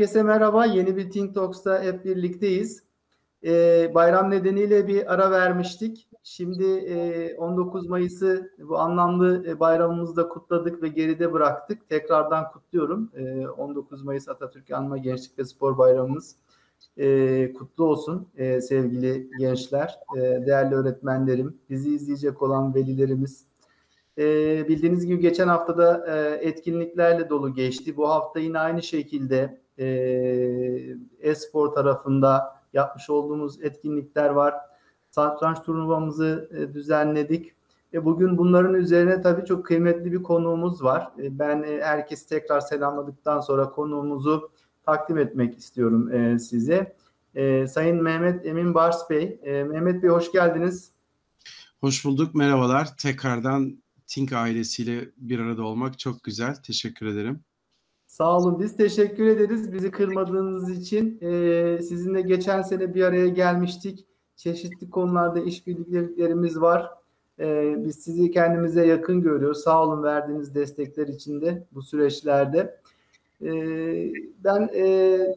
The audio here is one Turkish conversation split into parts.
Herkese merhaba. Yeni bir Think Talks'ta hep birlikteyiz. Ee, bayram nedeniyle bir ara vermiştik. Şimdi e, 19 Mayıs'ı bu anlamlı e, bayramımızda kutladık ve geride bıraktık. Tekrardan kutluyorum. E, ee, 19 Mayıs Atatürk Anma Gençlik ve Spor Bayramımız e, kutlu olsun e, sevgili gençler, e, değerli öğretmenlerim, bizi izleyecek olan velilerimiz, e, bildiğiniz gibi geçen haftada e, etkinliklerle dolu geçti. Bu hafta yine aynı şekilde e tarafında yapmış olduğumuz etkinlikler var. Satranç turnuvamızı e, düzenledik. E, bugün bunların üzerine tabii çok kıymetli bir konuğumuz var. E, ben e, herkesi tekrar selamladıktan sonra konuğumuzu takdim etmek istiyorum e, size. Sayın Mehmet Emin Bars Bey. Mehmet Bey hoş geldiniz. Hoş bulduk. Merhabalar. Tekrardan Tink ailesiyle bir arada olmak çok güzel. Teşekkür ederim. Sağ olun. Biz teşekkür ederiz. Bizi kırmadığınız için e, sizinle geçen sene bir araya gelmiştik. Çeşitli konularda işbirliklerimiz var. E, biz sizi kendimize yakın görüyoruz. Sağ olun verdiğiniz destekler içinde bu süreçlerde. E, ben e,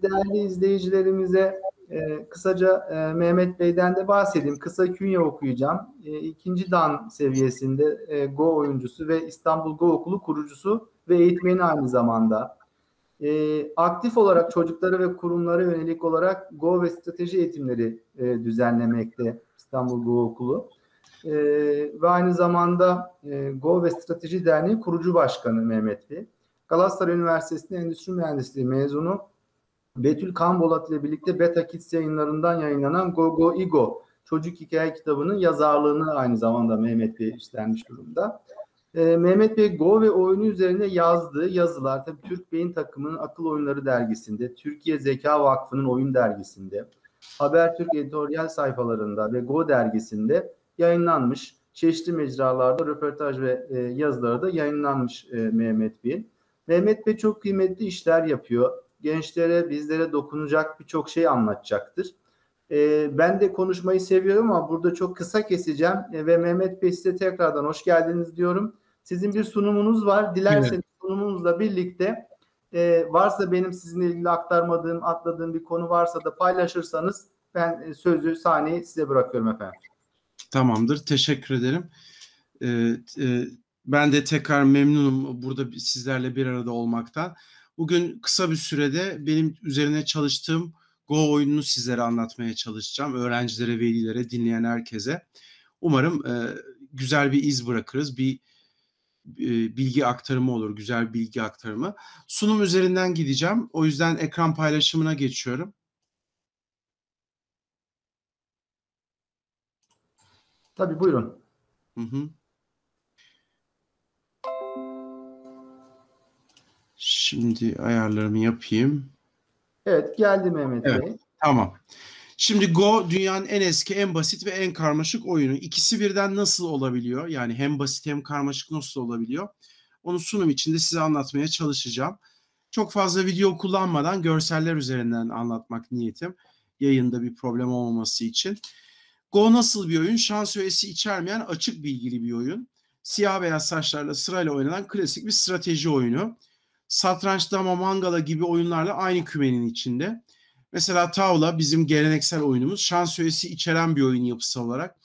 değerli izleyicilerimize e, kısaca e, Mehmet Bey'den de bahsedeyim. Kısa künye okuyacağım. E, ikinci dan seviyesinde e, Go oyuncusu ve İstanbul Go Okulu kurucusu ve eğitmeni aynı zamanda e, aktif olarak çocuklara ve kurumlara yönelik olarak Go ve strateji eğitimleri e, düzenlemekte İstanbul Go Okulu. E, ve aynı zamanda e, Go ve Strateji Derneği kurucu başkanı Mehmet Bey. Galatasaray Üniversitesi'nde Endüstri Mühendisliği mezunu Betül Kambolat ile birlikte Beta Kids yayınlarından yayınlanan Go Go Igo çocuk hikaye kitabının yazarlığını aynı zamanda Mehmet Bey üstlenmiş durumda. E, Mehmet Bey Go ve oyunu üzerine yazdığı yazılar tabii Türk Beyin Takımı'nın Akıl Oyunları dergisinde, Türkiye Zeka Vakfı'nın oyun dergisinde, Habertürk editoryal sayfalarında ve Go dergisinde yayınlanmış. Çeşitli mecralarda röportaj ve e, yazıları da yayınlanmış e, Mehmet Bey'in. Mehmet Bey çok kıymetli işler yapıyor. Gençlere, bizlere dokunacak birçok şey anlatacaktır. E, ben de konuşmayı seviyorum ama burada çok kısa keseceğim e, ve Mehmet Bey size tekrardan hoş geldiniz diyorum. Sizin bir sunumunuz var. Dilerseniz evet. sunumunuzla birlikte e, varsa benim sizinle ilgili aktarmadığım, atladığım bir konu varsa da paylaşırsanız ben e, sözü, sahneyi size bırakıyorum efendim. Tamamdır. Teşekkür ederim. Ee, e, ben de tekrar memnunum burada sizlerle bir arada olmaktan. Bugün kısa bir sürede benim üzerine çalıştığım Go oyununu sizlere anlatmaya çalışacağım. Öğrencilere, velilere, dinleyen herkese. Umarım e, güzel bir iz bırakırız. Bir e, bilgi aktarımı olur, güzel bilgi aktarımı. Sunum üzerinden gideceğim. O yüzden ekran paylaşımına geçiyorum. Tabii buyurun. Hı hı. Şimdi ayarlarımı yapayım. Evet geldi Mehmet evet, Bey. Tamam. Şimdi Go dünyanın en eski, en basit ve en karmaşık oyunu. İkisi birden nasıl olabiliyor? Yani hem basit hem karmaşık nasıl olabiliyor? Onu sunum içinde size anlatmaya çalışacağım. Çok fazla video kullanmadan görseller üzerinden anlatmak niyetim. Yayında bir problem olmaması için. Go nasıl bir oyun? Şans öğesi içermeyen açık bilgili bir oyun. Siyah beyaz saçlarla sırayla oynanan klasik bir strateji oyunu. Satranç, dama, mangala gibi oyunlarla aynı kümenin içinde Mesela tavla bizim geleneksel oyunumuz. Şans öğesi içeren bir oyun yapısı olarak.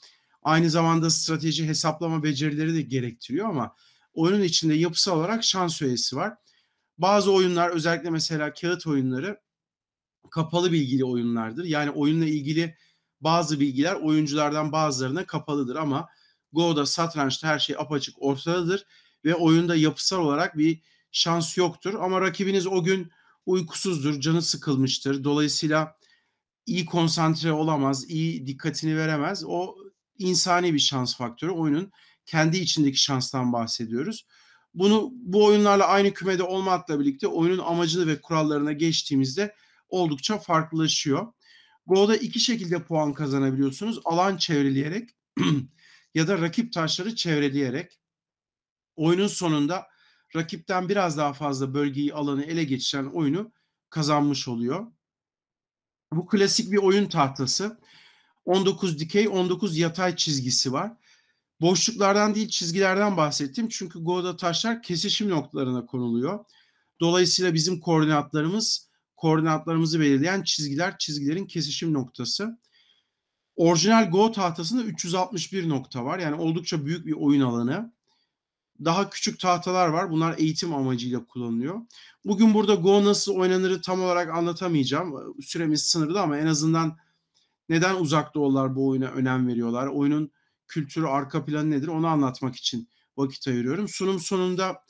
Aynı zamanda strateji hesaplama becerileri de gerektiriyor ama oyunun içinde yapısal olarak şans öğesi var. Bazı oyunlar özellikle mesela kağıt oyunları kapalı bilgili oyunlardır. Yani oyunla ilgili bazı bilgiler oyunculardan bazılarına kapalıdır ama Go'da, satrançta her şey apaçık ortadadır ve oyunda yapısal olarak bir şans yoktur. Ama rakibiniz o gün uykusuzdur, canı sıkılmıştır. Dolayısıyla iyi konsantre olamaz, iyi dikkatini veremez. O insani bir şans faktörü. Oyunun kendi içindeki şanstan bahsediyoruz. Bunu bu oyunlarla aynı kümede olmakla birlikte oyunun amacını ve kurallarına geçtiğimizde oldukça farklılaşıyor. Go'da iki şekilde puan kazanabiliyorsunuz. Alan çevreleyerek ya da rakip taşları çevreleyerek. Oyunun sonunda rakipten biraz daha fazla bölgeyi alanı ele geçiren oyunu kazanmış oluyor. Bu klasik bir oyun tahtası. 19 dikey, 19 yatay çizgisi var. Boşluklardan değil çizgilerden bahsettim. Çünkü Go'da taşlar kesişim noktalarına konuluyor. Dolayısıyla bizim koordinatlarımız, koordinatlarımızı belirleyen çizgiler, çizgilerin kesişim noktası. Orijinal Go tahtasında 361 nokta var. Yani oldukça büyük bir oyun alanı daha küçük tahtalar var. Bunlar eğitim amacıyla kullanılıyor. Bugün burada Go nasıl oynanırı tam olarak anlatamayacağım. Süremiz sınırlı ama en azından neden uzak olurlar bu oyuna önem veriyorlar. Oyunun kültürü, arka planı nedir onu anlatmak için vakit ayırıyorum. Sunum sonunda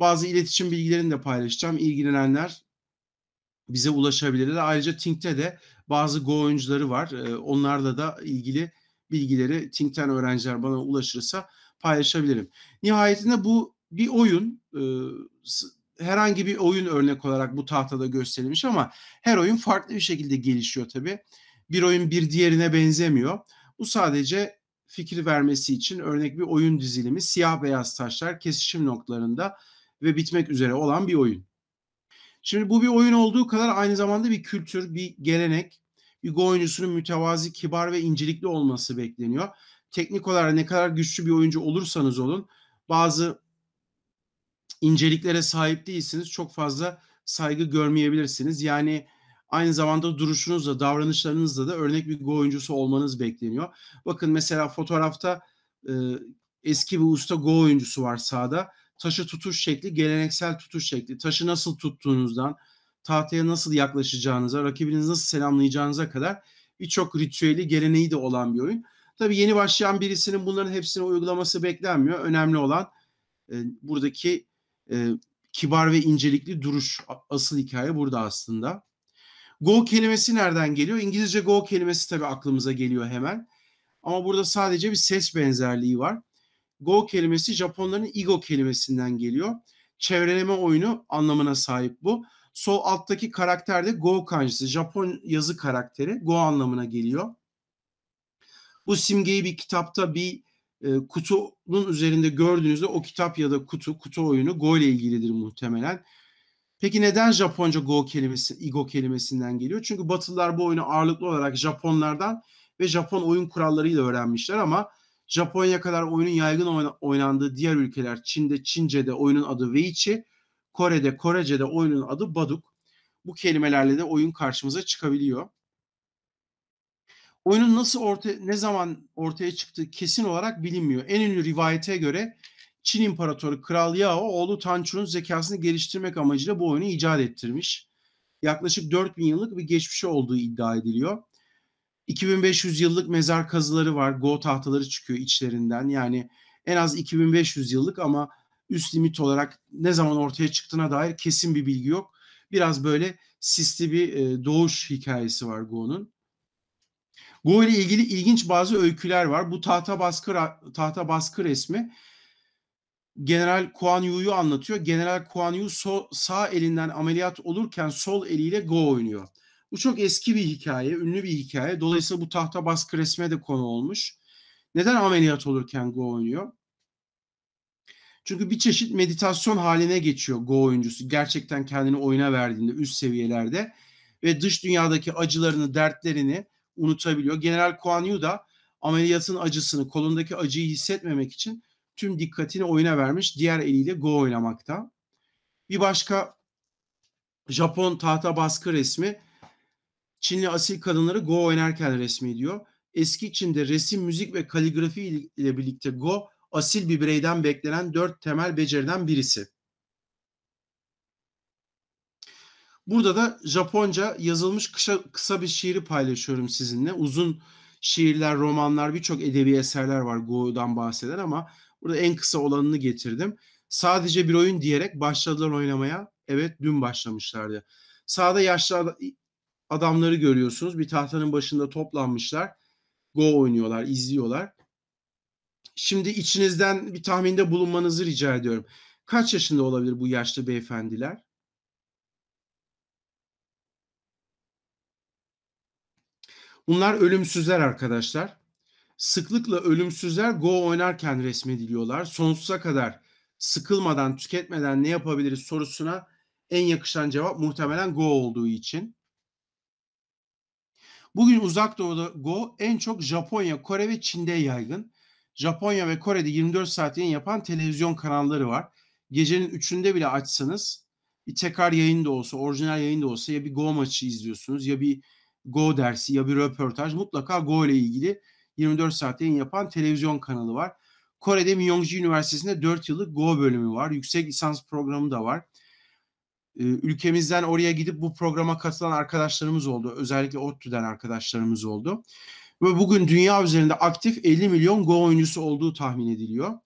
bazı iletişim bilgilerini de paylaşacağım. İlgilenenler bize ulaşabilirler. Ayrıca Tink'te de bazı Go oyuncuları var. Ee, onlarla da ilgili bilgileri Tinkten öğrenciler bana ulaşırsa paylaşabilirim. Nihayetinde bu bir oyun herhangi bir oyun örnek olarak bu tahtada gösterilmiş ama her oyun farklı bir şekilde gelişiyor tabi. Bir oyun bir diğerine benzemiyor. Bu sadece fikir vermesi için örnek bir oyun dizilimi siyah beyaz taşlar kesişim noktalarında ve bitmek üzere olan bir oyun. Şimdi bu bir oyun olduğu kadar aynı zamanda bir kültür, bir gelenek, Hugo oyuncusunun mütevazi, kibar ve incelikli olması bekleniyor teknik olarak ne kadar güçlü bir oyuncu olursanız olun bazı inceliklere sahip değilsiniz. Çok fazla saygı görmeyebilirsiniz. Yani aynı zamanda duruşunuzla, davranışlarınızla da örnek bir go oyuncusu olmanız bekleniyor. Bakın mesela fotoğrafta e, eski bir usta go oyuncusu var sağda, Taşı tutuş şekli, geleneksel tutuş şekli. Taşı nasıl tuttuğunuzdan, tahtaya nasıl yaklaşacağınıza, rakibinizi nasıl selamlayacağınıza kadar birçok ritüeli, geleneği de olan bir oyun. Tabii yeni başlayan birisinin bunların hepsini uygulaması beklenmiyor. Önemli olan e, buradaki e, kibar ve incelikli duruş. Asıl hikaye burada aslında. Go kelimesi nereden geliyor? İngilizce go kelimesi tabii aklımıza geliyor hemen. Ama burada sadece bir ses benzerliği var. Go kelimesi Japonların ego kelimesinden geliyor. Çevreleme oyunu anlamına sahip bu. Sol alttaki karakter de go kanjisi. Japon yazı karakteri go anlamına geliyor. Bu simgeyi bir kitapta bir e, kutunun üzerinde gördüğünüzde o kitap ya da kutu, kutu oyunu Go ile ilgilidir muhtemelen. Peki neden Japonca Go kelimesi, Igo kelimesinden geliyor? Çünkü Batılılar bu oyunu ağırlıklı olarak Japonlardan ve Japon oyun kurallarıyla öğrenmişler ama Japonya kadar oyunun yaygın oynandığı diğer ülkeler Çin'de Çince'de oyunun adı Weichi, Kore'de Korece'de oyunun adı Baduk. Bu kelimelerle de oyun karşımıza çıkabiliyor. Oyunun nasıl orta, ne zaman ortaya çıktığı kesin olarak bilinmiyor. En ünlü rivayete göre Çin İmparatoru Kral Yao oğlu Tanchu'nun zekasını geliştirmek amacıyla bu oyunu icat ettirmiş. Yaklaşık 4000 yıllık bir geçmişi olduğu iddia ediliyor. 2500 yıllık mezar kazıları var. Go tahtaları çıkıyor içlerinden. Yani en az 2500 yıllık ama üst limit olarak ne zaman ortaya çıktığına dair kesin bir bilgi yok. Biraz böyle sisli bir doğuş hikayesi var Go'nun. Go ile ilgili ilginç bazı öyküler var. Bu tahta baskı tahta baskı resmi General Kuan Yu'yu anlatıyor. General Kuan Yu so, sağ elinden ameliyat olurken sol eliyle Go oynuyor. Bu çok eski bir hikaye, ünlü bir hikaye. Dolayısıyla bu tahta baskı resme de konu olmuş. Neden ameliyat olurken Go oynuyor? Çünkü bir çeşit meditasyon haline geçiyor Go oyuncusu. Gerçekten kendini oyuna verdiğinde üst seviyelerde ve dış dünyadaki acılarını, dertlerini unutabiliyor. General Kuan Yu da ameliyatın acısını, kolundaki acıyı hissetmemek için tüm dikkatini oyuna vermiş. Diğer eliyle go oynamakta. Bir başka Japon tahta baskı resmi Çinli asil kadınları go oynarken resmi diyor. Eski Çin'de resim, müzik ve kaligrafi ile birlikte go asil bir bireyden beklenen dört temel beceriden birisi. Burada da Japonca yazılmış kısa, kısa bir şiiri paylaşıyorum sizinle. Uzun şiirler, romanlar, birçok edebi eserler var Go'dan bahseden ama burada en kısa olanını getirdim. Sadece bir oyun diyerek başladılar oynamaya. Evet dün başlamışlardı. Sağda yaşlı adamları görüyorsunuz. Bir tahtanın başında toplanmışlar. Go oynuyorlar, izliyorlar. Şimdi içinizden bir tahminde bulunmanızı rica ediyorum. Kaç yaşında olabilir bu yaşlı beyefendiler? Bunlar ölümsüzler arkadaşlar. Sıklıkla ölümsüzler Go oynarken resmediliyorlar. Sonsuza kadar sıkılmadan, tüketmeden ne yapabiliriz sorusuna en yakışan cevap muhtemelen Go olduğu için. Bugün uzak doğuda Go en çok Japonya, Kore ve Çin'de yaygın. Japonya ve Kore'de 24 saat yayın yapan televizyon kanalları var. Gecenin üçünde bile açsanız bir tekrar yayın da olsa, orijinal yayın da olsa ya bir Go maçı izliyorsunuz ya bir Go dersi ya bir röportaj mutlaka Go ile ilgili 24 saat yayın yapan televizyon kanalı var. Kore'de Myongji Üniversitesi'nde 4 yıllık Go bölümü var. Yüksek lisans programı da var. Ee, ülkemizden oraya gidip bu programa katılan arkadaşlarımız oldu. Özellikle ODTÜ'den arkadaşlarımız oldu. Ve bugün dünya üzerinde aktif 50 milyon Go oyuncusu olduğu tahmin ediliyor.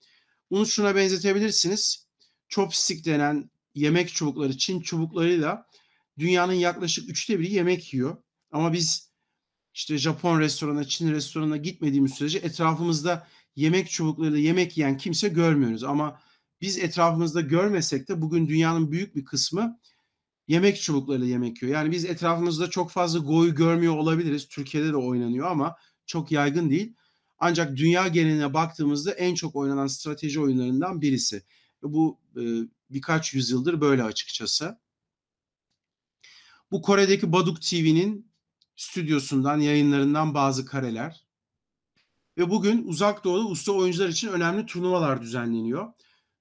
Bunu şuna benzetebilirsiniz. Chopstick denen yemek çubukları, Çin çubuklarıyla dünyanın yaklaşık üçte biri yemek yiyor. Ama biz işte Japon restorana, Çin restorana gitmediğimiz sürece etrafımızda yemek çubuklarıyla yemek yiyen kimse görmüyoruz. Ama biz etrafımızda görmesek de bugün dünyanın büyük bir kısmı yemek çubuklarıyla yemek yiyor. Yani biz etrafımızda çok fazla goyu görmüyor olabiliriz. Türkiye'de de oynanıyor ama çok yaygın değil. Ancak dünya geneline baktığımızda en çok oynanan strateji oyunlarından birisi. Bu e, birkaç yüzyıldır böyle açıkçası. Bu Kore'deki Baduk TV'nin stüdyosundan, yayınlarından bazı kareler. Ve bugün uzak doğuda usta oyuncular için önemli turnuvalar düzenleniyor.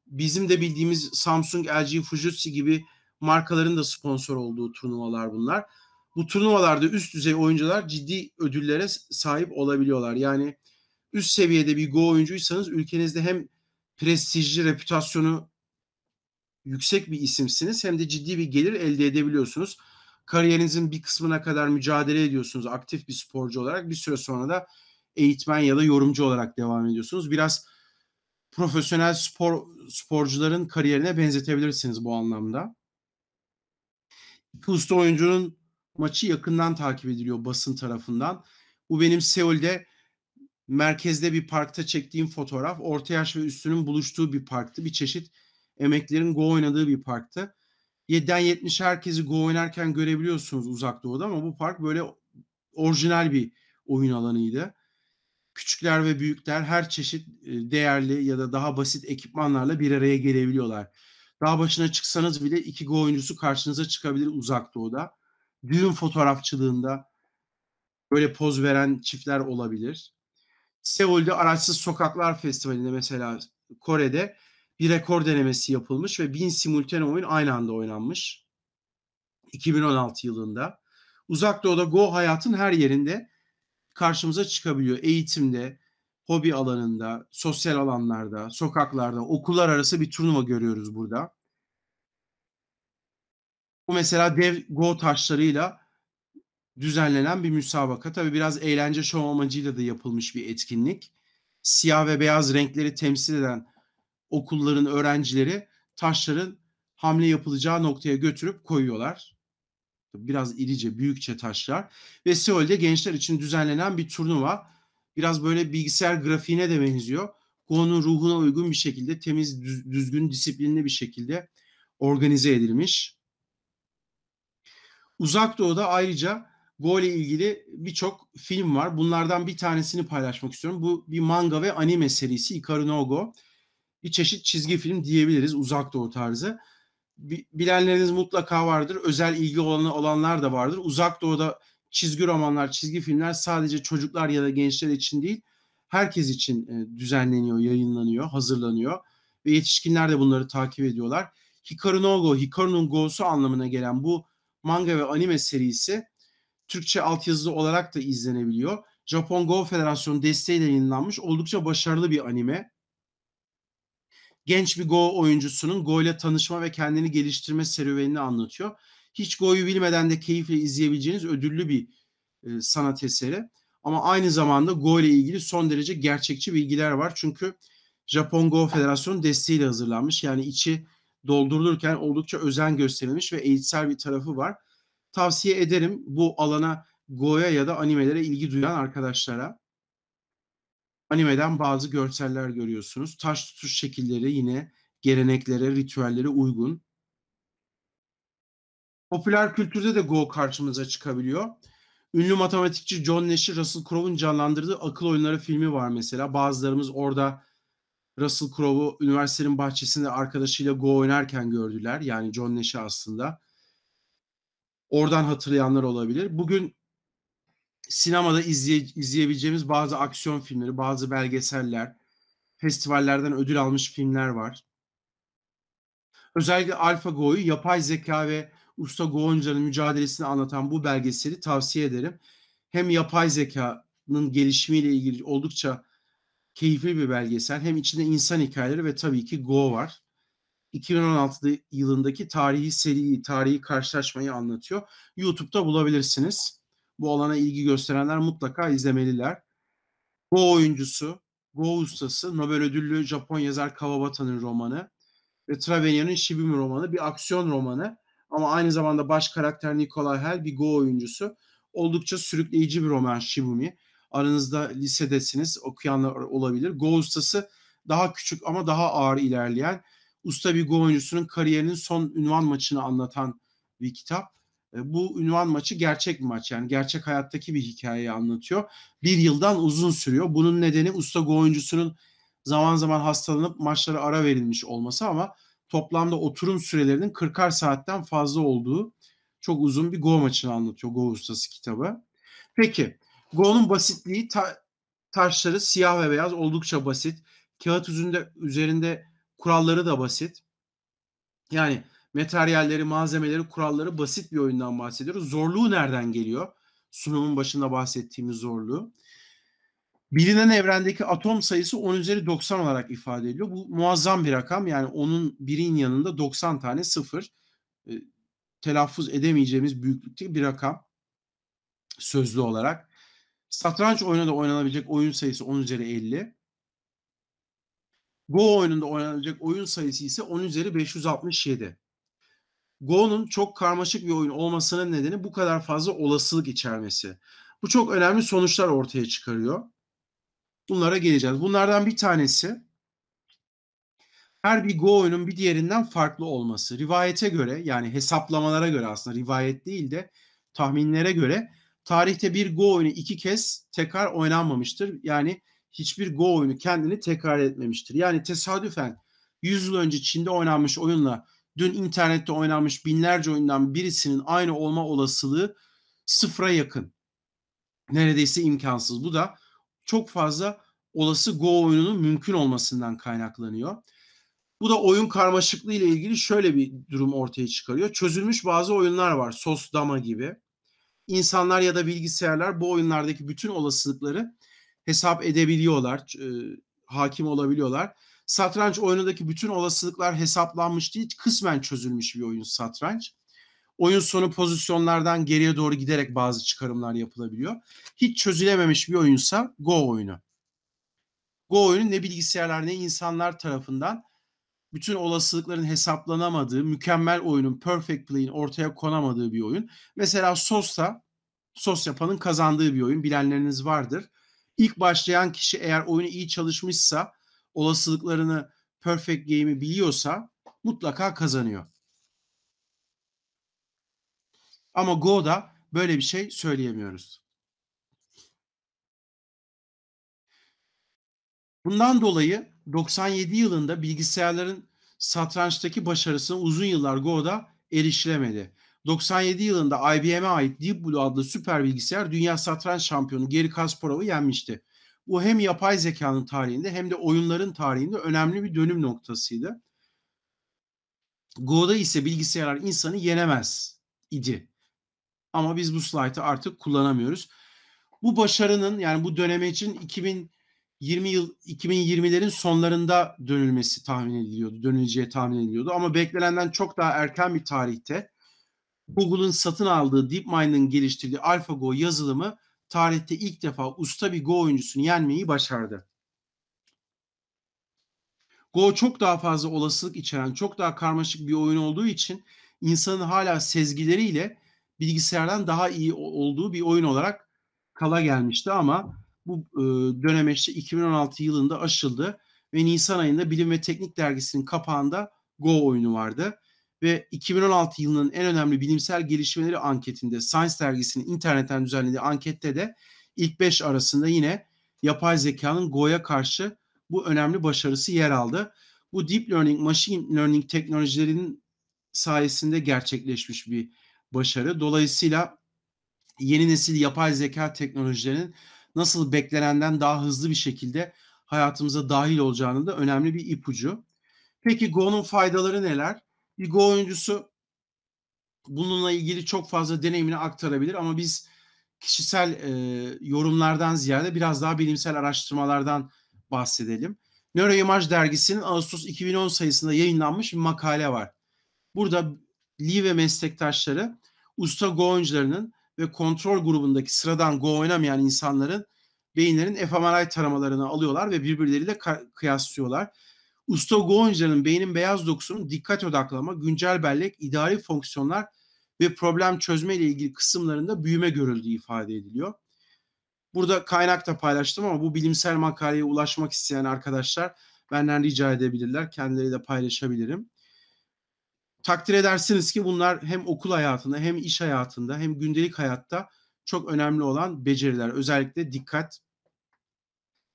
Bizim de bildiğimiz Samsung, LG, Fujitsu gibi markaların da sponsor olduğu turnuvalar bunlar. Bu turnuvalarda üst düzey oyuncular ciddi ödüllere sahip olabiliyorlar. Yani üst seviyede bir Go oyuncuysanız ülkenizde hem prestijli reputasyonu yüksek bir isimsiniz hem de ciddi bir gelir elde edebiliyorsunuz kariyerinizin bir kısmına kadar mücadele ediyorsunuz aktif bir sporcu olarak. Bir süre sonra da eğitmen ya da yorumcu olarak devam ediyorsunuz. Biraz profesyonel spor sporcuların kariyerine benzetebilirsiniz bu anlamda. İki usta oyuncunun maçı yakından takip ediliyor basın tarafından. Bu benim Seul'de merkezde bir parkta çektiğim fotoğraf. Orta yaş ve üstünün buluştuğu bir parktı. Bir çeşit emeklerin go oynadığı bir parktı. 7'den 70 herkesi Go oynarken görebiliyorsunuz uzak doğuda ama bu park böyle orijinal bir oyun alanıydı. Küçükler ve büyükler her çeşit e, değerli ya da daha basit ekipmanlarla bir araya gelebiliyorlar. Daha başına çıksanız bile iki Go oyuncusu karşınıza çıkabilir uzak doğuda. Düğün fotoğrafçılığında böyle poz veren çiftler olabilir. Seul'de Araçsız Sokaklar Festivali'nde mesela Kore'de bir rekor denemesi yapılmış ve bin simultane oyun aynı anda oynanmış. 2016 yılında. Uzak Doğu'da Go hayatın her yerinde karşımıza çıkabiliyor. Eğitimde, hobi alanında, sosyal alanlarda, sokaklarda, okullar arası bir turnuva görüyoruz burada. Bu mesela dev Go taşlarıyla düzenlenen bir müsabaka. Tabii biraz eğlence şov amacıyla da yapılmış bir etkinlik. Siyah ve beyaz renkleri temsil eden okulların öğrencileri taşların hamle yapılacağı noktaya götürüp koyuyorlar. Biraz irice, büyükçe taşlar. Ve Seul'de gençler için düzenlenen bir turnuva. Biraz böyle bilgisayar grafiğine de benziyor. Go'nun ruhuna uygun bir şekilde temiz, düzgün, disiplinli bir şekilde organize edilmiş. Uzak Doğu'da ayrıca Go ile ilgili birçok film var. Bunlardan bir tanesini paylaşmak istiyorum. Bu bir manga ve anime serisi Ikaru no Go bir çeşit çizgi film diyebiliriz uzak doğu tarzı. Bilenleriniz mutlaka vardır. Özel ilgi olanı olanlar da vardır. Uzak doğuda çizgi romanlar, çizgi filmler sadece çocuklar ya da gençler için değil, herkes için e, düzenleniyor, yayınlanıyor, hazırlanıyor ve yetişkinler de bunları takip ediyorlar. Hikaru no Go, Hikaru'nun Go'su anlamına gelen bu manga ve anime serisi Türkçe altyazılı olarak da izlenebiliyor. Japon Go Federasyonu desteğiyle yayınlanmış oldukça başarılı bir anime genç bir Go oyuncusunun Go ile tanışma ve kendini geliştirme serüvenini anlatıyor. Hiç Go'yu bilmeden de keyifle izleyebileceğiniz ödüllü bir e, sanat eseri. Ama aynı zamanda Go ile ilgili son derece gerçekçi bilgiler var. Çünkü Japon Go Federasyonu desteğiyle hazırlanmış. Yani içi doldurulurken oldukça özen gösterilmiş ve eğitsel bir tarafı var. Tavsiye ederim bu alana Go'ya ya da animelere ilgi duyan arkadaşlara animeden bazı görseller görüyorsunuz. Taş tutuş şekilleri yine geleneklere, ritüellere uygun. Popüler kültürde de Go karşımıza çıkabiliyor. Ünlü matematikçi John Nash'i Russell Crowe'un canlandırdığı akıl oyunları filmi var mesela. Bazılarımız orada Russell Crowe'u üniversitenin bahçesinde arkadaşıyla Go oynarken gördüler. Yani John Nash'i aslında. Oradan hatırlayanlar olabilir. Bugün sinemada izleye, izleyebileceğimiz bazı aksiyon filmleri, bazı belgeseller, festivallerden ödül almış filmler var. Özellikle AlphaGo'yu yapay zeka ve usta Go'ncanın mücadelesini anlatan bu belgeseli tavsiye ederim. Hem yapay zekanın gelişimiyle ilgili oldukça keyifli bir belgesel. Hem içinde insan hikayeleri ve tabii ki Go var. 2016 yılındaki tarihi seriyi, tarihi karşılaşmayı anlatıyor. YouTube'da bulabilirsiniz bu alana ilgi gösterenler mutlaka izlemeliler. Go oyuncusu, Go ustası, Nobel ödüllü Japon yazar Kawabata'nın romanı ve Travenya'nın Shibumi romanı bir aksiyon romanı ama aynı zamanda baş karakter Nikolay Hell bir Go oyuncusu. Oldukça sürükleyici bir roman Shibumi. Aranızda lisedesiniz, okuyanlar olabilir. Go ustası daha küçük ama daha ağır ilerleyen usta bir Go oyuncusunun kariyerinin son ünvan maçını anlatan bir kitap bu ünvan maçı gerçek bir maç yani gerçek hayattaki bir hikayeyi anlatıyor. Bir yıldan uzun sürüyor. Bunun nedeni usta gol oyuncusunun zaman zaman hastalanıp maçlara ara verilmiş olması ama toplamda oturum sürelerinin 40'ar saatten fazla olduğu çok uzun bir Go maçını anlatıyor Go ustası kitabı. Peki Go'nun basitliği ta- taşları siyah ve beyaz oldukça basit. Kağıt üzerinde, üzerinde kuralları da basit. Yani Materyalleri, malzemeleri, kuralları basit bir oyundan bahsediyoruz. Zorluğu nereden geliyor? Sunumun başında bahsettiğimiz zorluğu. Bilinen evrendeki atom sayısı 10 üzeri 90 olarak ifade ediliyor. Bu muazzam bir rakam. Yani onun birin yanında 90 tane sıfır. E, telaffuz edemeyeceğimiz büyüklükte bir rakam sözlü olarak. Satranç oyununda oynanabilecek oyun sayısı 10 üzeri 50. Go oyununda oynanabilecek oyun sayısı ise 10 üzeri 567. Go'nun çok karmaşık bir oyun olmasının nedeni bu kadar fazla olasılık içermesi. Bu çok önemli sonuçlar ortaya çıkarıyor. Bunlara geleceğiz. Bunlardan bir tanesi her bir Go oyunun bir diğerinden farklı olması. Rivayete göre yani hesaplamalara göre aslında rivayet değil de tahminlere göre tarihte bir Go oyunu iki kez tekrar oynanmamıştır. Yani hiçbir Go oyunu kendini tekrar etmemiştir. Yani tesadüfen 100 yıl önce Çin'de oynanmış oyunla dün internette oynanmış binlerce oyundan birisinin aynı olma olasılığı sıfıra yakın. Neredeyse imkansız. Bu da çok fazla olası Go oyununun mümkün olmasından kaynaklanıyor. Bu da oyun karmaşıklığı ile ilgili şöyle bir durum ortaya çıkarıyor. Çözülmüş bazı oyunlar var. Sos Dama gibi. İnsanlar ya da bilgisayarlar bu oyunlardaki bütün olasılıkları hesap edebiliyorlar, e, hakim olabiliyorlar satranç oyunundaki bütün olasılıklar hesaplanmış değil, kısmen çözülmüş bir oyun satranç. Oyun sonu pozisyonlardan geriye doğru giderek bazı çıkarımlar yapılabiliyor. Hiç çözülememiş bir oyunsa Go oyunu. Go oyunu ne bilgisayarlar ne insanlar tarafından bütün olasılıkların hesaplanamadığı, mükemmel oyunun, perfect play'in ortaya konamadığı bir oyun. Mesela Sosta, Sos yapanın kazandığı bir oyun. Bilenleriniz vardır. İlk başlayan kişi eğer oyunu iyi çalışmışsa olasılıklarını perfect game'i biliyorsa mutlaka kazanıyor. Ama Go'da böyle bir şey söyleyemiyoruz. Bundan dolayı 97 yılında bilgisayarların satrançtaki başarısını uzun yıllar Go'da erişilemedi. 97 yılında IBM'e ait Deep Blue adlı süper bilgisayar dünya satranç şampiyonu Gary Kasparov'u yenmişti. Bu hem yapay zekanın tarihinde hem de oyunların tarihinde önemli bir dönüm noktasıydı. Go'da ise bilgisayarlar insanı yenemez idi. Ama biz bu slaytı artık kullanamıyoruz. Bu başarının yani bu döneme için 2020 yıl 2020'lerin sonlarında dönülmesi tahmin ediliyordu. Dönüleceği tahmin ediliyordu ama beklenenden çok daha erken bir tarihte Google'ın satın aldığı DeepMind'ın geliştirdiği AlphaGo yazılımı tarihte ilk defa usta bir Go oyuncusunu yenmeyi başardı. Go çok daha fazla olasılık içeren, çok daha karmaşık bir oyun olduğu için insanın hala sezgileriyle bilgisayardan daha iyi olduğu bir oyun olarak kala gelmişti ama bu e, döneme işte 2016 yılında aşıldı ve Nisan ayında Bilim ve Teknik dergisinin kapağında Go oyunu vardı ve 2016 yılının en önemli bilimsel gelişmeleri anketinde Science dergisinin internetten düzenlediği ankette de ilk 5 arasında yine yapay zekanın Go'ya karşı bu önemli başarısı yer aldı. Bu deep learning, machine learning teknolojilerinin sayesinde gerçekleşmiş bir başarı. Dolayısıyla yeni nesil yapay zeka teknolojilerinin nasıl beklenenden daha hızlı bir şekilde hayatımıza dahil olacağını da önemli bir ipucu. Peki Go'nun faydaları neler? bir Go oyuncusu bununla ilgili çok fazla deneyimini aktarabilir ama biz kişisel e, yorumlardan ziyade biraz daha bilimsel araştırmalardan bahsedelim. Nöroimaj dergisinin Ağustos 2010 sayısında yayınlanmış bir makale var. Burada Lee ve meslektaşları usta Go oyuncularının ve kontrol grubundaki sıradan Go oynamayan insanların beyinlerin fMRI taramalarını alıyorlar ve birbirleriyle kıyaslıyorlar Usta Gonca'nın beynin beyaz dokusunun dikkat odaklama, güncel bellek, idari fonksiyonlar ve problem çözme ile ilgili kısımlarında büyüme görüldüğü ifade ediliyor. Burada kaynak da paylaştım ama bu bilimsel makaleye ulaşmak isteyen arkadaşlar benden rica edebilirler. Kendileri de paylaşabilirim. Takdir edersiniz ki bunlar hem okul hayatında hem iş hayatında hem gündelik hayatta çok önemli olan beceriler. Özellikle dikkat.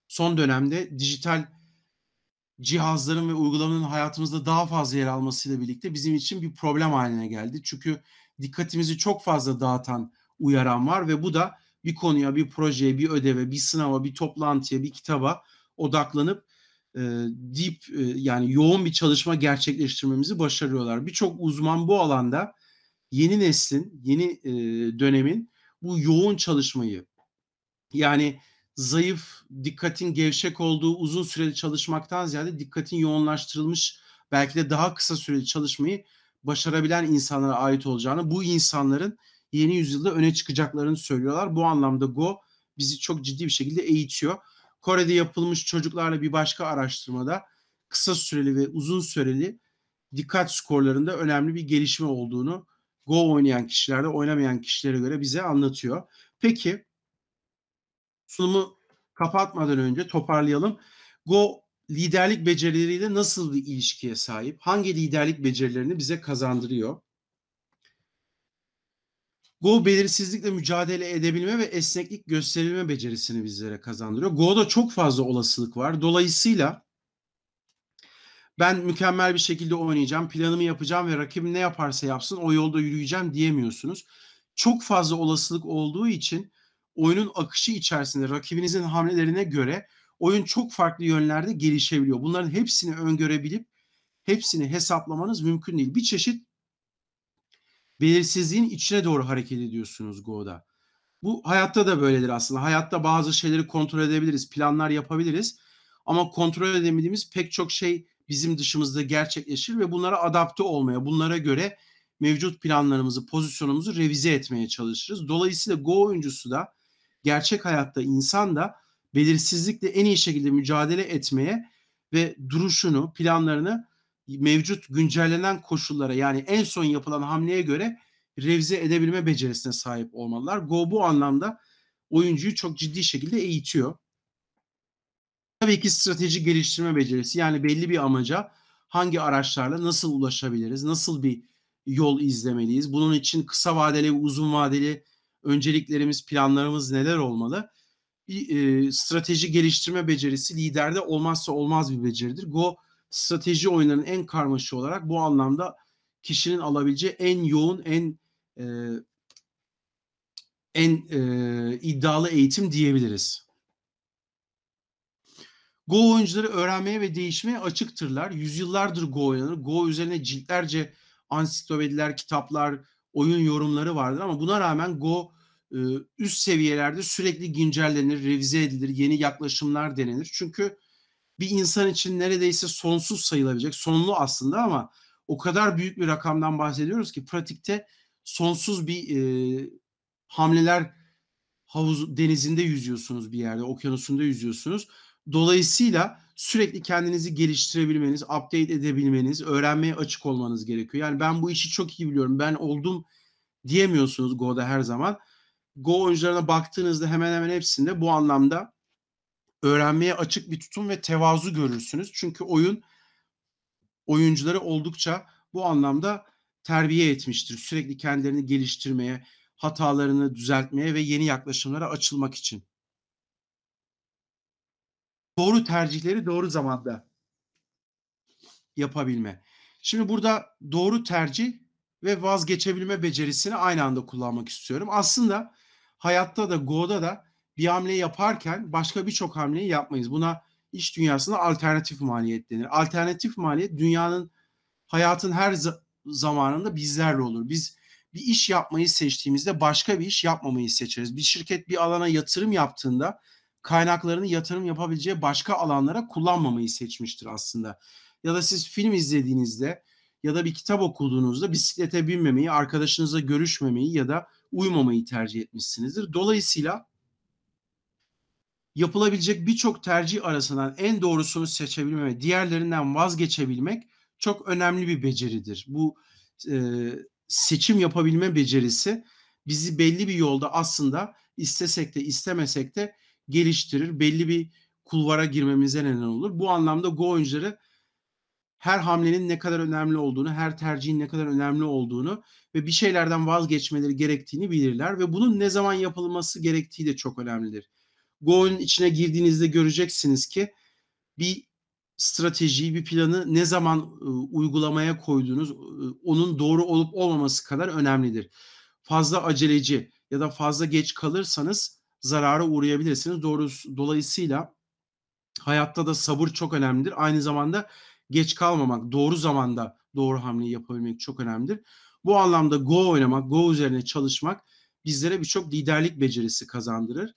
Son dönemde dijital cihazların ve uygulamanın hayatımızda daha fazla yer almasıyla birlikte bizim için bir problem haline geldi. Çünkü dikkatimizi çok fazla dağıtan uyaran var ve bu da bir konuya, bir projeye, bir ödeve, bir sınava, bir toplantıya, bir kitaba odaklanıp e, deep e, yani yoğun bir çalışma gerçekleştirmemizi başarıyorlar. Birçok uzman bu alanda yeni neslin, yeni e, dönemin bu yoğun çalışmayı yani zayıf, dikkatin gevşek olduğu uzun süreli çalışmaktan ziyade dikkatin yoğunlaştırılmış belki de daha kısa süreli çalışmayı başarabilen insanlara ait olacağını, bu insanların yeni yüzyılda öne çıkacaklarını söylüyorlar. Bu anlamda Go bizi çok ciddi bir şekilde eğitiyor. Kore'de yapılmış çocuklarla bir başka araştırmada kısa süreli ve uzun süreli dikkat skorlarında önemli bir gelişme olduğunu Go oynayan kişilerde oynamayan kişilere göre bize anlatıyor. Peki sunumu kapatmadan önce toparlayalım. Go liderlik becerileriyle nasıl bir ilişkiye sahip? Hangi liderlik becerilerini bize kazandırıyor? Go belirsizlikle mücadele edebilme ve esneklik gösterilme becerisini bizlere kazandırıyor. Go'da çok fazla olasılık var. Dolayısıyla ben mükemmel bir şekilde oynayacağım, planımı yapacağım ve rakibim ne yaparsa yapsın o yolda yürüyeceğim diyemiyorsunuz. Çok fazla olasılık olduğu için oyunun akışı içerisinde rakibinizin hamlelerine göre oyun çok farklı yönlerde gelişebiliyor. Bunların hepsini öngörebilip hepsini hesaplamanız mümkün değil. Bir çeşit belirsizliğin içine doğru hareket ediyorsunuz Go'da. Bu hayatta da böyledir aslında. Hayatta bazı şeyleri kontrol edebiliriz, planlar yapabiliriz. Ama kontrol edemediğimiz pek çok şey bizim dışımızda gerçekleşir ve bunlara adapte olmaya, bunlara göre mevcut planlarımızı, pozisyonumuzu revize etmeye çalışırız. Dolayısıyla Go oyuncusu da gerçek hayatta insan da belirsizlikle en iyi şekilde mücadele etmeye ve duruşunu, planlarını mevcut güncellenen koşullara yani en son yapılan hamleye göre revize edebilme becerisine sahip olmalılar. Go bu anlamda oyuncuyu çok ciddi şekilde eğitiyor. Tabii ki strateji geliştirme becerisi yani belli bir amaca hangi araçlarla nasıl ulaşabiliriz, nasıl bir yol izlemeliyiz. Bunun için kısa vadeli, uzun vadeli önceliklerimiz, planlarımız neler olmalı? Bir, e, strateji geliştirme becerisi liderde olmazsa olmaz bir beceridir. Go strateji oyunlarının en karmaşığı olarak bu anlamda kişinin alabileceği en yoğun, en e, en e, iddialı eğitim diyebiliriz. Go oyuncuları öğrenmeye ve değişmeye açıktırlar. Yüzyıllardır Go oynanır. Go üzerine ciltlerce ansiklopediler, kitaplar, oyun yorumları vardır ama buna rağmen Go e, üst seviyelerde sürekli güncellenir, revize edilir, yeni yaklaşımlar denenir. Çünkü bir insan için neredeyse sonsuz sayılabilecek, sonlu aslında ama o kadar büyük bir rakamdan bahsediyoruz ki pratikte sonsuz bir e, hamleler havuz denizinde yüzüyorsunuz bir yerde, okyanusunda yüzüyorsunuz. Dolayısıyla sürekli kendinizi geliştirebilmeniz, update edebilmeniz, öğrenmeye açık olmanız gerekiyor. Yani ben bu işi çok iyi biliyorum, ben oldum diyemiyorsunuz Go'da her zaman. Go oyuncularına baktığınızda hemen hemen hepsinde bu anlamda öğrenmeye açık bir tutum ve tevazu görürsünüz. Çünkü oyun oyuncuları oldukça bu anlamda terbiye etmiştir. Sürekli kendilerini geliştirmeye, hatalarını düzeltmeye ve yeni yaklaşımlara açılmak için doğru tercihleri doğru zamanda yapabilme. Şimdi burada doğru tercih ve vazgeçebilme becerisini aynı anda kullanmak istiyorum. Aslında hayatta da Go'da da bir hamle yaparken başka birçok hamleyi yapmayız. Buna iş dünyasında alternatif maliyet denir. Alternatif maliyet dünyanın hayatın her zamanında bizlerle olur. Biz bir iş yapmayı seçtiğimizde başka bir iş yapmamayı seçeriz. Bir şirket bir alana yatırım yaptığında kaynaklarını yatırım yapabileceği başka alanlara kullanmamayı seçmiştir aslında. Ya da siz film izlediğinizde ya da bir kitap okuduğunuzda bisiklete binmemeyi, arkadaşınızla görüşmemeyi ya da uyumamayı tercih etmişsinizdir. Dolayısıyla yapılabilecek birçok tercih arasından en doğrusunu seçebilme ve diğerlerinden vazgeçebilmek çok önemli bir beceridir. Bu e, seçim yapabilme becerisi bizi belli bir yolda aslında istesek de istemesek de geliştirir. Belli bir kulvara girmemize neden olur. Bu anlamda Go oyuncuları her hamlenin ne kadar önemli olduğunu, her tercihin ne kadar önemli olduğunu ve bir şeylerden vazgeçmeleri gerektiğini bilirler ve bunun ne zaman yapılması gerektiği de çok önemlidir. Go'nun içine girdiğinizde göreceksiniz ki bir stratejiyi, bir planı ne zaman e, uygulamaya koyduğunuz e, ıı, onun doğru olup olmaması kadar önemlidir. Fazla aceleci ya da fazla geç kalırsanız zarara uğrayabilirsiniz. Doğrusu dolayısıyla hayatta da sabır çok önemlidir. Aynı zamanda geç kalmamak, doğru zamanda doğru hamleyi yapabilmek çok önemlidir. Bu anlamda Go oynamak, Go üzerine çalışmak bizlere birçok liderlik becerisi kazandırır.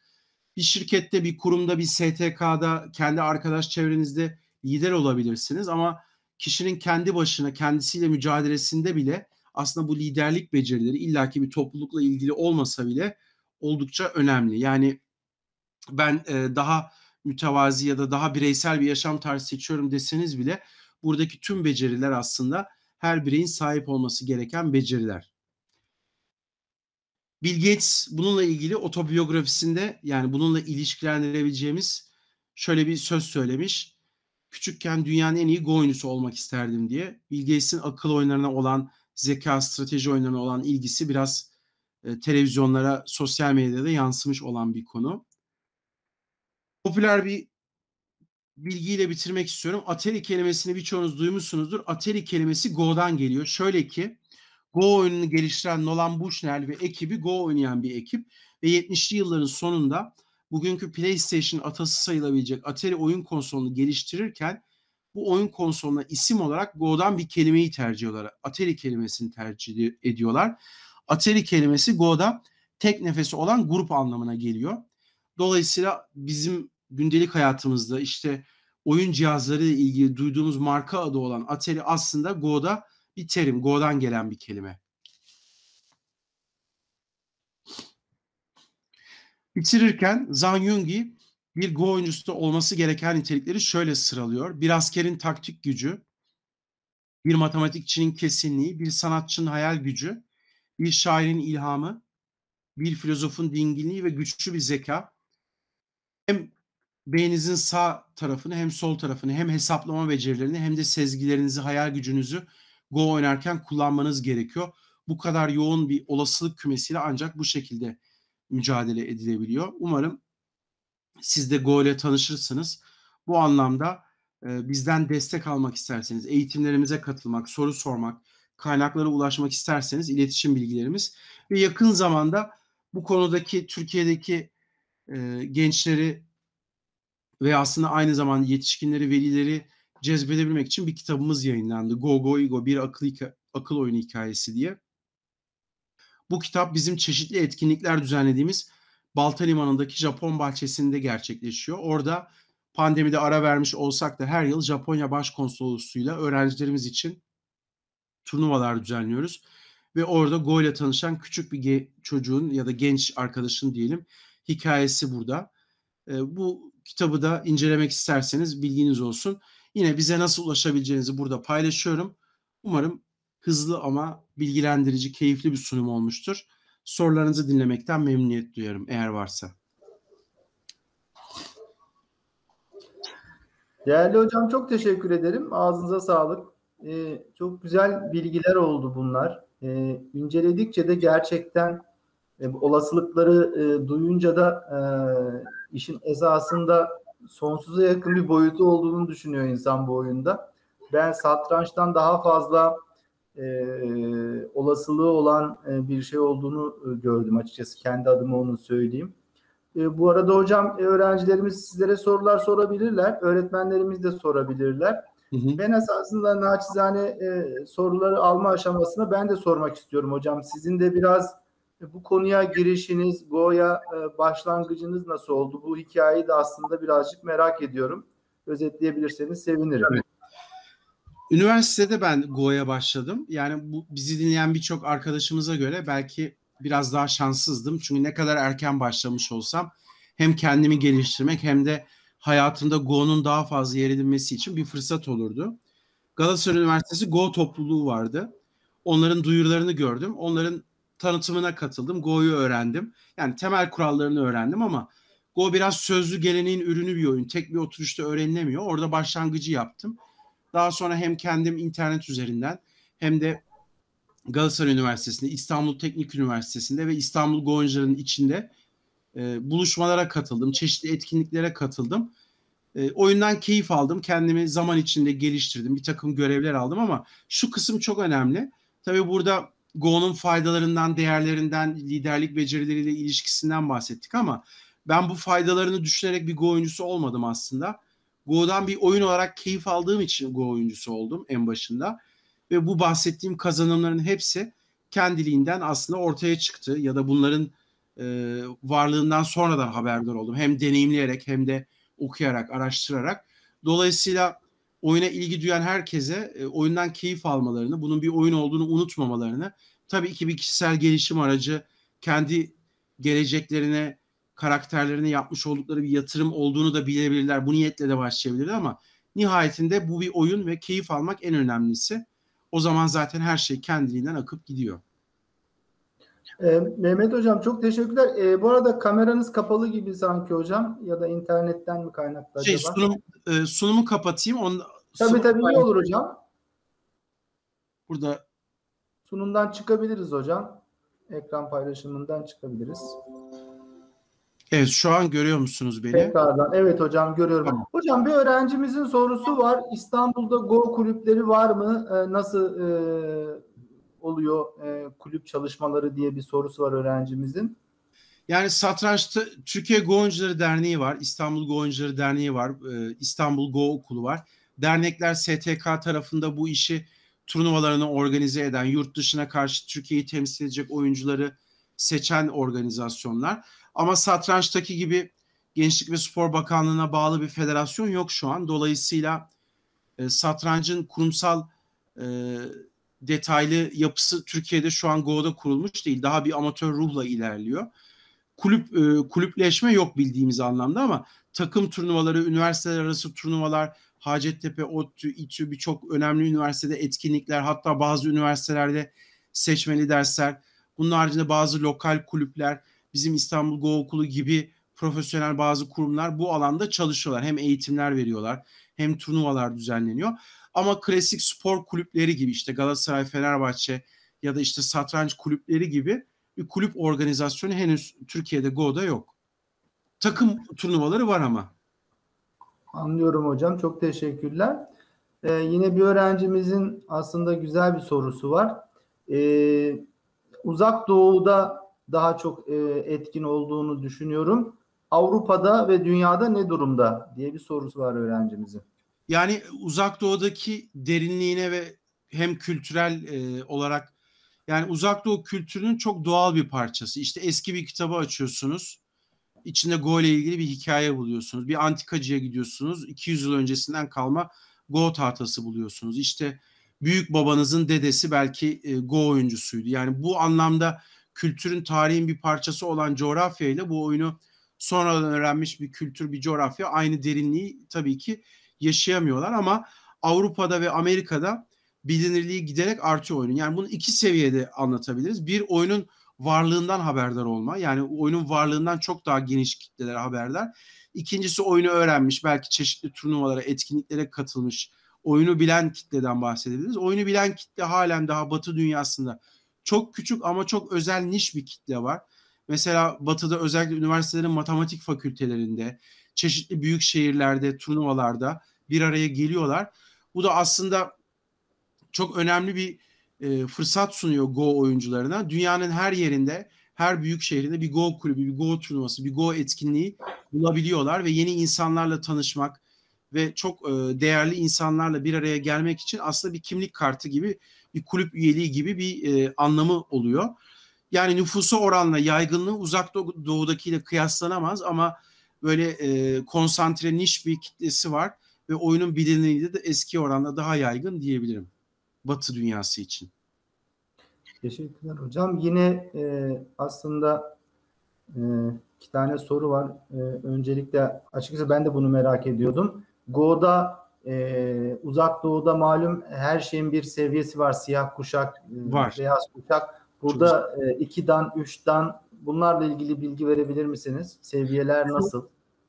Bir şirkette, bir kurumda, bir STK'da, kendi arkadaş çevrenizde lider olabilirsiniz ama kişinin kendi başına, kendisiyle mücadelesinde bile aslında bu liderlik becerileri illaki bir toplulukla ilgili olmasa bile oldukça önemli. Yani ben e, daha mütevazi ya da daha bireysel bir yaşam tarzı seçiyorum deseniz bile buradaki tüm beceriler aslında her bireyin sahip olması gereken beceriler. Bill Gates bununla ilgili otobiyografisinde yani bununla ilişkilendirebileceğimiz şöyle bir söz söylemiş. Küçükken dünyanın en iyi go oyuncusu olmak isterdim diye. Bill Gates'in akıl oyunlarına olan, zeka strateji oyunlarına olan ilgisi biraz e, televizyonlara, sosyal medyada yansımış olan bir konu. Popüler bir bilgiyle bitirmek istiyorum. Atari kelimesini birçoğunuz duymuşsunuzdur. Atari kelimesi Go'dan geliyor. Şöyle ki Go oyununu geliştiren Nolan Bushnell ve ekibi Go oynayan bir ekip ve 70'li yılların sonunda bugünkü PlayStation atası sayılabilecek Atari oyun konsolunu geliştirirken bu oyun konsoluna isim olarak Go'dan bir kelimeyi tercih ediyorlar. Atari kelimesini tercih ediyorlar. Atari kelimesi Go'da tek nefesi olan grup anlamına geliyor. Dolayısıyla bizim gündelik hayatımızda işte oyun cihazları ile ilgili duyduğumuz marka adı olan Atari aslında Go'da bir terim, Go'dan gelen bir kelime. Bitirirken Zhang Yungi bir Go oyuncusu olması gereken nitelikleri şöyle sıralıyor. Bir askerin taktik gücü, bir matematikçinin kesinliği, bir sanatçının hayal gücü, bir şairin ilhamı, bir filozofun dinginliği ve güçlü bir zeka hem beyninizin sağ tarafını hem sol tarafını hem hesaplama becerilerini hem de sezgilerinizi, hayal gücünüzü Go oynarken kullanmanız gerekiyor. Bu kadar yoğun bir olasılık kümesiyle ancak bu şekilde mücadele edilebiliyor. Umarım siz de Go ile tanışırsınız. Bu anlamda bizden destek almak isterseniz, eğitimlerimize katılmak, soru sormak, kaynaklara ulaşmak isterseniz iletişim bilgilerimiz ve yakın zamanda bu konudaki Türkiye'deki e, gençleri ve aslında aynı zamanda yetişkinleri, velileri cezbedebilmek için bir kitabımız yayınlandı. Go Go Ego bir akıl, akıl oyunu hikayesi diye. Bu kitap bizim çeşitli etkinlikler düzenlediğimiz Balta Limanı'ndaki Japon bahçesinde gerçekleşiyor. Orada pandemide ara vermiş olsak da her yıl Japonya Başkonsolosluğu'yla öğrencilerimiz için turnuvalar düzenliyoruz. Ve orada golle tanışan küçük bir çocuğun ya da genç arkadaşın diyelim hikayesi burada. E, bu kitabı da incelemek isterseniz bilginiz olsun. Yine bize nasıl ulaşabileceğinizi burada paylaşıyorum. Umarım hızlı ama bilgilendirici, keyifli bir sunum olmuştur. Sorularınızı dinlemekten memnuniyet duyarım eğer varsa. Değerli hocam çok teşekkür ederim. Ağzınıza sağlık e, çok güzel bilgiler oldu bunlar. E, inceledikçe de gerçekten e, olasılıkları e, duyunca da e, işin esasında sonsuza yakın bir boyutu olduğunu düşünüyor insan bu oyunda. Ben satrançtan daha fazla e, olasılığı olan e, bir şey olduğunu e, gördüm açıkçası. Kendi adıma onu söyleyeyim. E, bu arada hocam e, öğrencilerimiz sizlere sorular sorabilirler. Öğretmenlerimiz de sorabilirler. Hı hı. Ben esasında naçizane e, soruları alma aşamasını ben de sormak istiyorum hocam. Sizin de biraz e, bu konuya girişiniz, Go'ya e, başlangıcınız nasıl oldu? Bu hikayeyi de aslında birazcık merak ediyorum. Özetleyebilirseniz sevinirim. Evet. Üniversitede ben Go'ya başladım. Yani bu bizi dinleyen birçok arkadaşımıza göre belki biraz daha şanssızdım. Çünkü ne kadar erken başlamış olsam hem kendimi geliştirmek hem de hayatında Go'nun daha fazla yer edinmesi için bir fırsat olurdu. Galatasaray Üniversitesi Go topluluğu vardı. Onların duyurularını gördüm. Onların tanıtımına katıldım. Go'yu öğrendim. Yani temel kurallarını öğrendim ama Go biraz sözlü geleneğin ürünü bir oyun. Tek bir oturuşta öğrenilemiyor. Orada başlangıcı yaptım. Daha sonra hem kendim internet üzerinden hem de Galatasaray Üniversitesi'nde, İstanbul Teknik Üniversitesi'nde ve İstanbul Go oyuncularının içinde e, buluşmalara katıldım, çeşitli etkinliklere katıldım. E, oyundan keyif aldım, kendimi zaman içinde geliştirdim, bir takım görevler aldım ama şu kısım çok önemli. Tabii burada Go'nun faydalarından, değerlerinden, liderlik becerileriyle ilişkisinden bahsettik ama ben bu faydalarını düşünerek bir Go oyuncusu olmadım aslında. Go'dan bir oyun olarak keyif aldığım için Go oyuncusu oldum en başında. Ve bu bahsettiğim kazanımların hepsi kendiliğinden aslında ortaya çıktı ya da bunların e, varlığından sonradan haberdar oldum. Hem deneyimleyerek hem de okuyarak, araştırarak. Dolayısıyla oyuna ilgi duyan herkese e, oyundan keyif almalarını, bunun bir oyun olduğunu unutmamalarını, tabii ki bir kişisel gelişim aracı kendi geleceklerine, karakterlerine yapmış oldukları bir yatırım olduğunu da bilebilirler. Bu niyetle de başlayabilirler ama nihayetinde bu bir oyun ve keyif almak en önemlisi. O zaman zaten her şey kendiliğinden akıp gidiyor. E, Mehmet Hocam çok teşekkürler. E, bu arada kameranız kapalı gibi sanki hocam ya da internetten mi kaynaklı şey, acaba? Sunum, e, sunumu kapatayım. on. tabii sunum... tabii iyi olur hocam. Burada sunumdan çıkabiliriz hocam. Ekran paylaşımından çıkabiliriz. Evet şu an görüyor musunuz beni? Tekrardan evet hocam görüyorum. Tamam. Hocam bir öğrencimizin sorusu var. İstanbul'da Go kulüpleri var mı? Ee, nasıl e, oluyor e, kulüp çalışmaları diye bir sorusu var öğrencimizin. Yani satrançta Türkiye Go Oyuncuları Derneği var, İstanbul Go Oyuncuları Derneği var, e, İstanbul Go Okulu var. Dernekler STK tarafında bu işi turnuvalarını organize eden, yurt dışına karşı Türkiye'yi temsil edecek oyuncuları seçen organizasyonlar. Ama satrançtaki gibi Gençlik ve Spor Bakanlığı'na bağlı bir federasyon yok şu an. Dolayısıyla e, satrancın kurumsal e, detaylı yapısı Türkiye'de şu an Go'da kurulmuş değil. Daha bir amatör ruhla ilerliyor. Kulüp e, kulüpleşme yok bildiğimiz anlamda ama takım turnuvaları, üniversiteler arası turnuvalar, Hacettepe, ODTÜ, İTÜ birçok önemli üniversitede etkinlikler, hatta bazı üniversitelerde seçmeli dersler. Bunun haricinde bazı lokal kulüpler, bizim İstanbul Go Okulu gibi profesyonel bazı kurumlar bu alanda çalışıyorlar. Hem eğitimler veriyorlar hem turnuvalar düzenleniyor. Ama klasik spor kulüpleri gibi işte Galatasaray, Fenerbahçe ya da işte satranç kulüpleri gibi bir kulüp organizasyonu henüz Türkiye'de Go'da yok. Takım turnuvaları var ama. Anlıyorum hocam. Çok teşekkürler. Ee, yine bir öğrencimizin aslında güzel bir sorusu var. Ee, uzak doğuda daha çok e, etkin olduğunu düşünüyorum. Avrupa'da ve dünyada ne durumda diye bir sorusu var öğrencimizin. Yani uzak doğudaki derinliğine ve hem kültürel e, olarak yani uzak doğu kültürünün çok doğal bir parçası. İşte eski bir kitabı açıyorsunuz. İçinde Go ile ilgili bir hikaye buluyorsunuz. Bir antikacıya gidiyorsunuz. 200 yıl öncesinden kalma Go tahtası buluyorsunuz. İşte büyük babanızın dedesi belki e, Go oyuncusuydu. Yani bu anlamda kültürün tarihin bir parçası olan coğrafyayla bu oyunu sonradan öğrenmiş bir kültür, bir coğrafya aynı derinliği tabii ki yaşayamıyorlar ama Avrupa'da ve Amerika'da bilinirliği giderek artıyor oyunun. Yani bunu iki seviyede anlatabiliriz. Bir oyunun varlığından haberdar olma. Yani oyunun varlığından çok daha geniş kitlelere haberdar. İkincisi oyunu öğrenmiş, belki çeşitli turnuvalara, etkinliklere katılmış, oyunu bilen kitleden bahsedebiliriz. Oyunu bilen kitle halen daha Batı dünyasında çok küçük ama çok özel niş bir kitle var. Mesela Batı'da özellikle üniversitelerin matematik fakültelerinde, çeşitli büyük şehirlerde, turnuvalarda bir araya geliyorlar. Bu da aslında çok önemli bir e, fırsat sunuyor Go oyuncularına. Dünyanın her yerinde, her büyük şehrinde bir Go kulübü, bir Go turnuvası, bir Go etkinliği bulabiliyorlar ve yeni insanlarla tanışmak ve çok e, değerli insanlarla bir araya gelmek için aslında bir kimlik kartı gibi, bir kulüp üyeliği gibi bir e, anlamı oluyor. Yani nüfusu oranla yaygınlığı uzak doğudakiyle kıyaslanamaz ama böyle e, konsantre niş bir kitlesi var ve oyunun bilinirliği de eski oranla daha yaygın diyebilirim. Batı dünyası için. Teşekkürler hocam. Yine e, aslında e, iki tane soru var. E, öncelikle açıkçası ben de bunu merak ediyordum. Go'da e, uzak doğuda malum her şeyin bir seviyesi var. Siyah kuşak, e, var. beyaz kuşak. Burada e, iki dan, üç dan bunlarla ilgili bilgi verebilir misiniz? Seviyeler nasıl?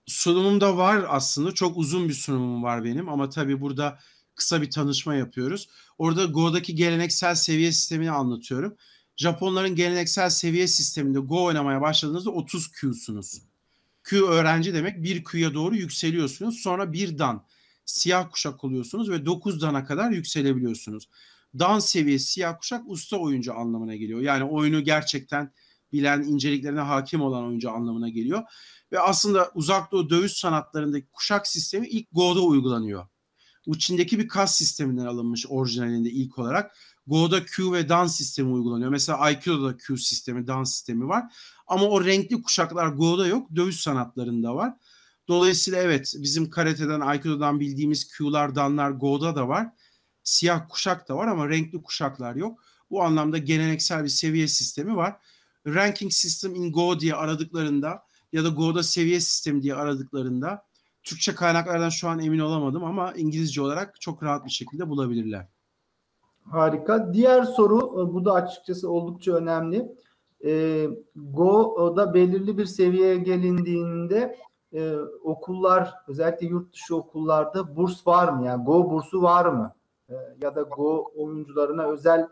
sunumum da var aslında. Çok uzun bir sunumum var benim ama tabii burada kısa bir tanışma yapıyoruz. Orada Go'daki geleneksel seviye sistemini anlatıyorum. Japonların geleneksel seviye sisteminde Go oynamaya başladığınızda 30 Q'sunuz. Q öğrenci demek. bir Q'ya doğru yükseliyorsunuz. Sonra bir dan siyah kuşak oluyorsunuz ve 9 dana kadar yükselebiliyorsunuz. Dan seviyesi siyah kuşak usta oyuncu anlamına geliyor. Yani oyunu gerçekten bilen, inceliklerine hakim olan oyuncu anlamına geliyor. Ve aslında uzakdoğu dövüş sanatlarındaki kuşak sistemi ilk Go'da uygulanıyor. Bu Çin'deki bir kas sisteminden alınmış orijinalinde ilk olarak. Go'da Q ve Dan sistemi uygulanıyor. Mesela Aikido'da da Q sistemi, Dan sistemi var. Ama o renkli kuşaklar Go'da yok, dövüş sanatlarında var. Dolayısıyla evet bizim karateden, Aikido'dan bildiğimiz Q'lar, danlar Go'da da var. Siyah kuşak da var ama renkli kuşaklar yok. Bu anlamda geleneksel bir seviye sistemi var. Ranking System in Go diye aradıklarında ya da Go'da seviye sistemi diye aradıklarında Türkçe kaynaklardan şu an emin olamadım ama İngilizce olarak çok rahat bir şekilde bulabilirler. Harika. Diğer soru e, bu da açıkçası oldukça önemli. E, Go'da belirli bir seviyeye gelindiğinde e, okullar özellikle yurt dışı okullarda burs var mı? Yani Go bursu var mı? E, ya da Go oyuncularına özel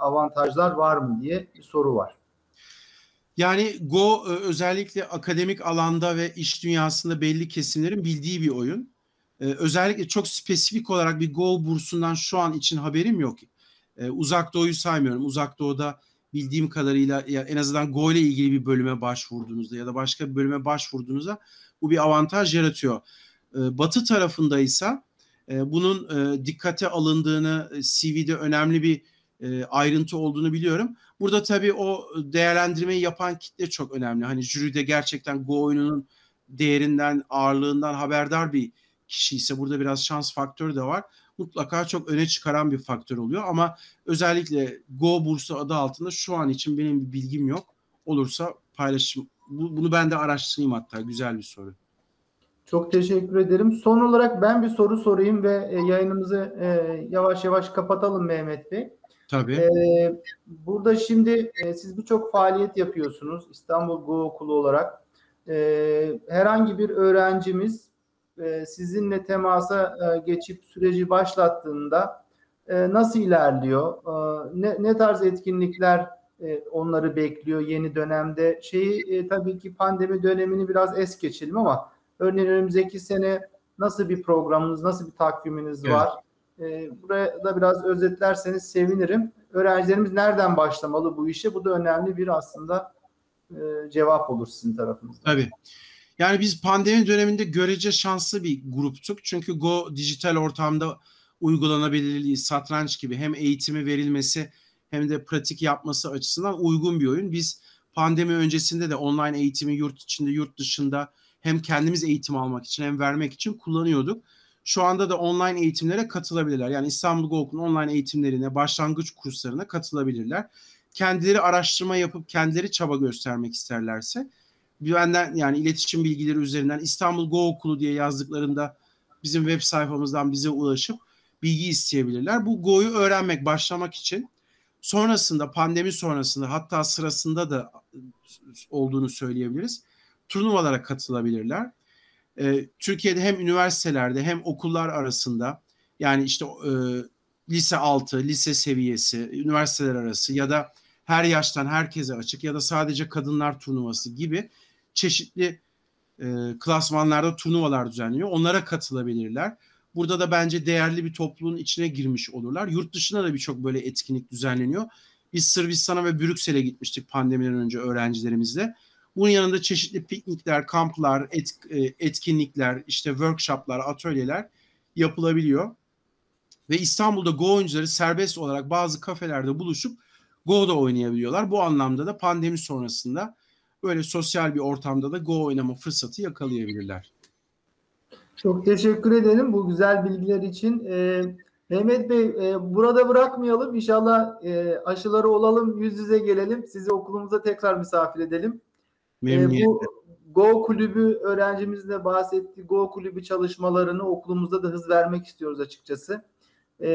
avantajlar var mı diye bir soru var. Yani Go e, özellikle akademik alanda ve iş dünyasında belli kesimlerin bildiği bir oyun. E, özellikle çok spesifik olarak bir Go bursundan şu an için haberim yok. E, Uzak Doğu'yu saymıyorum. Uzak Doğu'da bildiğim kadarıyla en azından Go ile ilgili bir bölüme başvurduğunuzda ya da başka bir bölüme başvurduğunuzda bu bir avantaj yaratıyor. Batı tarafında ise bunun dikkate alındığını CV'de önemli bir ayrıntı olduğunu biliyorum. Burada tabii o değerlendirmeyi yapan kitle çok önemli. Hani jüride gerçekten Go oyununun değerinden, ağırlığından haberdar bir kişi ise burada biraz şans faktörü de var. Mutlaka çok öne çıkaran bir faktör oluyor ama özellikle Go bursu adı altında şu an için benim bir bilgim yok. Olursa paylaşım. Bu, bunu ben de araştırayım hatta. Güzel bir soru. Çok teşekkür ederim. Son olarak ben bir soru sorayım ve e, yayınımızı e, yavaş yavaş kapatalım Mehmet Bey. Tabii. Ee, burada şimdi e, siz birçok faaliyet yapıyorsunuz İstanbul Go Okulu olarak. E, herhangi bir öğrencimiz e, sizinle temasa e, geçip süreci başlattığında e, nasıl ilerliyor? E, ne, ne tarz etkinlikler e, onları bekliyor yeni dönemde? Şeyi e, tabii ki pandemi dönemini biraz es geçelim ama örneğin önümüzdeki sene nasıl bir programınız, nasıl bir takviminiz evet. var? E, ee, buraya da biraz özetlerseniz sevinirim. Öğrencilerimiz nereden başlamalı bu işe? Bu da önemli bir aslında e, cevap olur sizin tarafınızdan. Tabii. Yani biz pandemi döneminde görece şanslı bir gruptuk. Çünkü Go dijital ortamda uygulanabilirliği, satranç gibi hem eğitimi verilmesi hem de pratik yapması açısından uygun bir oyun. Biz pandemi öncesinde de online eğitimi yurt içinde, yurt dışında hem kendimiz eğitim almak için hem vermek için kullanıyorduk şu anda da online eğitimlere katılabilirler. Yani İstanbul Golk'un online eğitimlerine, başlangıç kurslarına katılabilirler. Kendileri araştırma yapıp kendileri çaba göstermek isterlerse benden yani iletişim bilgileri üzerinden İstanbul Go Okulu diye yazdıklarında bizim web sayfamızdan bize ulaşıp bilgi isteyebilirler. Bu Go'yu öğrenmek, başlamak için sonrasında pandemi sonrasında hatta sırasında da olduğunu söyleyebiliriz. Turnuvalara katılabilirler e, Türkiye'de hem üniversitelerde hem okullar arasında yani işte e, lise altı, lise seviyesi, üniversiteler arası ya da her yaştan herkese açık ya da sadece kadınlar turnuvası gibi çeşitli e, klasmanlarda turnuvalar düzenliyor. Onlara katılabilirler. Burada da bence değerli bir topluluğun içine girmiş olurlar. Yurt dışına da birçok böyle etkinlik düzenleniyor. Biz Sırbistan'a ve Brüksel'e gitmiştik pandemiden önce öğrencilerimizle. Bunun yanında çeşitli piknikler, kamplar, et, e, etkinlikler, işte workshoplar, atölyeler yapılabiliyor. Ve İstanbul'da Go oyuncuları serbest olarak bazı kafelerde buluşup Go'da oynayabiliyorlar. Bu anlamda da pandemi sonrasında böyle sosyal bir ortamda da Go oynama fırsatı yakalayabilirler. Çok teşekkür ederim bu güzel bilgiler için. Ee, Mehmet Bey e, burada bırakmayalım. İnşallah e, aşıları olalım, yüz yüze gelelim. Sizi okulumuza tekrar misafir edelim. Memnuniyetle. Bu Go Kulübü öğrencimizle bahsetti bahsettiği Go Kulübü çalışmalarını okulumuzda da hız vermek istiyoruz açıkçası. Ee,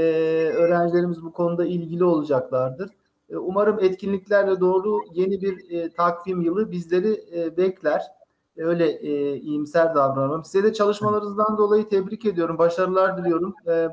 öğrencilerimiz bu konuda ilgili olacaklardır. Ee, umarım etkinliklerle doğru yeni bir e, takvim yılı bizleri e, bekler. Öyle e, iyimser davranalım. Size de çalışmalarınızdan dolayı tebrik ediyorum. Başarılar diliyorum. Ee,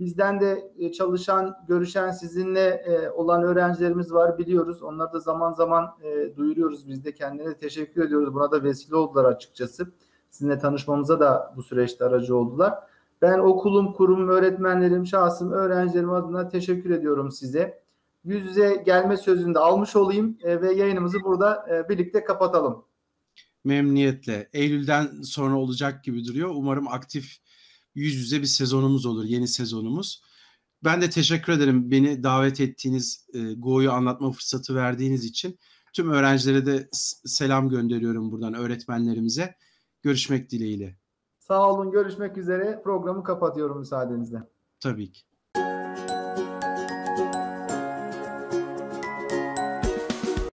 Bizden de e, çalışan, görüşen sizinle e, olan öğrencilerimiz var biliyoruz. Onları da zaman zaman e, duyuruyoruz. Biz de kendilerine teşekkür ediyoruz. Buna da vesile oldular açıkçası. Sizinle tanışmamıza da bu süreçte aracı oldular. Ben okulum, kurum, öğretmenlerim, şahsım, öğrencilerim adına teşekkür ediyorum size. Yüz yüze gelme sözünü de almış olayım ve yayınımızı burada birlikte kapatalım. Memnuniyetle. Eylül'den sonra olacak gibi duruyor. Umarım aktif yüz yüze bir sezonumuz olur, yeni sezonumuz. Ben de teşekkür ederim beni davet ettiğiniz, e, Go'yu anlatma fırsatı verdiğiniz için. Tüm öğrencilere de selam gönderiyorum buradan öğretmenlerimize. Görüşmek dileğiyle. Sağ olun, görüşmek üzere. Programı kapatıyorum müsaadenizle. Tabii ki.